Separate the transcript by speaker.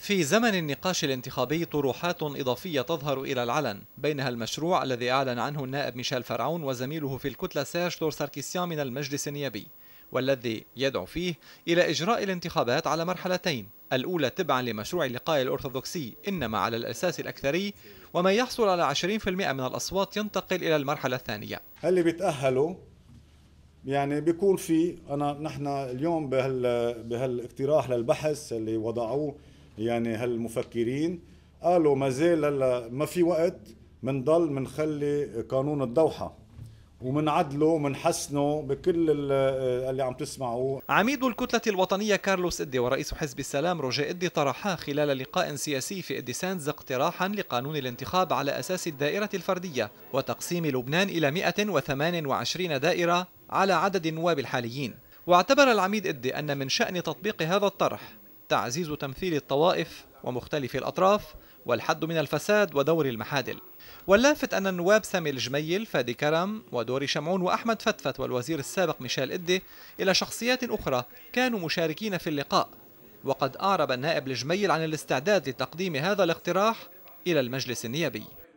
Speaker 1: في زمن النقاش الانتخابي طروحات إضافية تظهر إلى العلن بينها المشروع الذي أعلن عنه النائب ميشيل فرعون وزميله في الكتلة سيرش دور ساركيسيان من المجلس النيابي والذي يدعو فيه إلى إجراء الانتخابات على مرحلتين الأولى تبعا لمشروع اللقاء الأرثوذكسي إنما على الأساس الأكثري وما يحصل على 20% من الأصوات ينتقل إلى المرحلة الثانية اللي بيتأهلوا
Speaker 2: يعني بيكون في أنا نحن اليوم بهال بهالاقتراح للبحث اللي وضعوه يعني هالمفكرين قالوا ما زال هلا ما في وقت بنضل بنخلي قانون الدوحه ومنعدله ومنحسنه بكل اللي عم تسمعوه
Speaker 1: عميد الكتلة الوطنية كارلوس إدي ورئيس حزب السلام رجاء إدي طرحا خلال لقاء سياسي في إدي ساندز اقتراحا لقانون الانتخاب على أساس الدائرة الفردية وتقسيم لبنان إلى 128 دائرة على عدد النواب الحاليين واعتبر العميد إدي أن من شأن تطبيق هذا الطرح تعزيز تمثيل الطوائف ومختلف الأطراف والحد من الفساد ودور المحادل واللافت أن النواب سامي الجميل فادي كرم ودوري شمعون وأحمد فتفت والوزير السابق ميشيل إدي إلى شخصيات أخرى كانوا مشاركين في اللقاء وقد أعرب النائب الجميل عن الاستعداد لتقديم هذا الاقتراح إلى المجلس النيابي